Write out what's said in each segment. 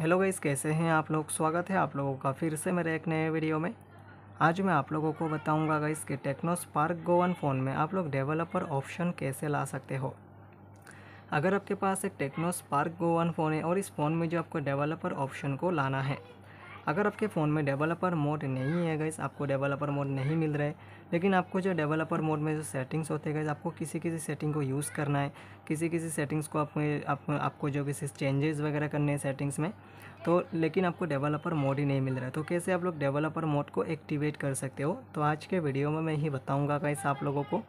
hello guys कैसे हैं आप लोग स्वागत है आप लोगों का फिर से मेरे एक नए वीडियो में आज मैं आप लोगों को बताऊंगा गाइस कि टेक्नो स्पार्क गोवन फ़ोन में आप लोग डेवलपर ऑप्शन कैसे ला सकते हो अगर आपके पास एक टेक्नो स्पार्क गोवन फ़ोन है और इस फ़ोन में जो आपको डेवलपर ऑप्शन को लाना है अगर आपके फ़ोन में डेवलपर मोड नहीं है गैस आपको डेवलपर मोड नहीं मिल रहा है लेकिन आपको जो डेवलपर मोड में जो सेटिंग्स होते हैं गैस आपको किसी किसी सेटिंग को यूज़ करना है किसी किसी सेटिंग्स को आप, आप आपको जो किसी चेंजेस वगैरह करने हैं सेटिंग्स में तो लेकिन आपको डेवलपर मोड ही नहीं मिल रहा है तो कैसे आप लोग डेवलपर मोड को एक्टिवेट कर सकते हो तो आज के वीडियो में मैं ही बताऊँगा गैस आप लोगों को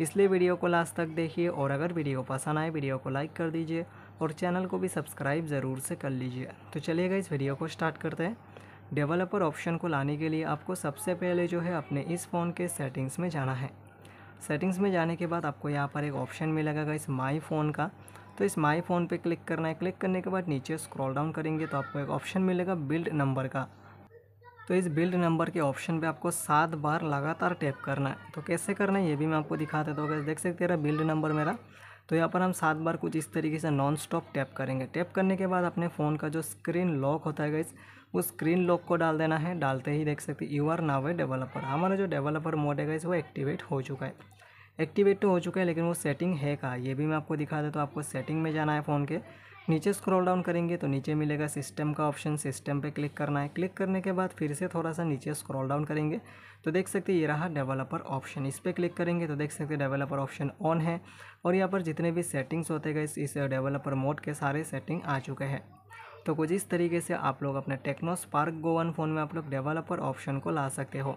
इसलिए वीडियो को लास्ट तक देखिए और अगर वीडियो पसंद आए वीडियो को लाइक कर दीजिए और चैनल को भी सब्सक्राइब ज़रूर से कर लीजिए तो चलिएगा इस वीडियो को स्टार्ट करते हैं डेवलपर ऑप्शन को लाने के लिए आपको सबसे पहले जो है अपने इस फ़ोन के सेटिंग्स में जाना है सेटिंग्स में जाने के बाद आपको यहाँ पर एक ऑप्शन मिलेगा इस माई फ़ोन का तो इस माई फ़ोन पे क्लिक करना है क्लिक करने के बाद नीचे स्क्रॉल डाउन करेंगे तो आपको एक ऑप्शन मिलेगा बिल्ड नंबर का तो इस बिल्ड नंबर के ऑप्शन पे आपको सात बार लगातार टैप करना है तो कैसे करना है ये भी मैं आपको दिखाते तो हूँ देख सकते हैं बिल्ड नंबर मेरा तो यहाँ पर हम सात बार कुछ इस तरीके से नॉन स्टॉप टैप करेंगे टैप करने के बाद अपने फ़ोन का जो स्क्रीन लॉक होता है गाइज वो स्क्रीन लॉक को डाल देना है डालते ही देख सकते you are now a developer हमारा जो डेवलपर मोड है इस वो एक्टिवेट हो चुका है एक्टिवेट तो हो चुका है लेकिन वो सेटिंग है कहाँ ये भी मैं आपको दिखा देता तो आपको सेटिंग में जाना है फ़ोन के नीचे स्क्रॉल डाउन करेंगे तो नीचे मिलेगा सिस्टम का ऑप्शन सिस्टम पे क्लिक करना है क्लिक करने के बाद फिर से थोड़ा सा नीचे स्क्रॉल डाउन करेंगे तो देख सकते हैं ये रहा डेवलपर ऑप्शन इस पर क्लिक करेंगे तो देख सकते हैं डेवलपर ऑप्शन ऑन है और यहाँ पर जितने भी सेटिंग्स होते गए इस डेवलपर मोड के सारे सेटिंग आ चुके हैं तो कुछ इस तरीके से आप लोग अपने टेक्नो स्पार्क गोवन फ़ोन में आप लोग डेवलपर ऑप्शन को ला सकते हो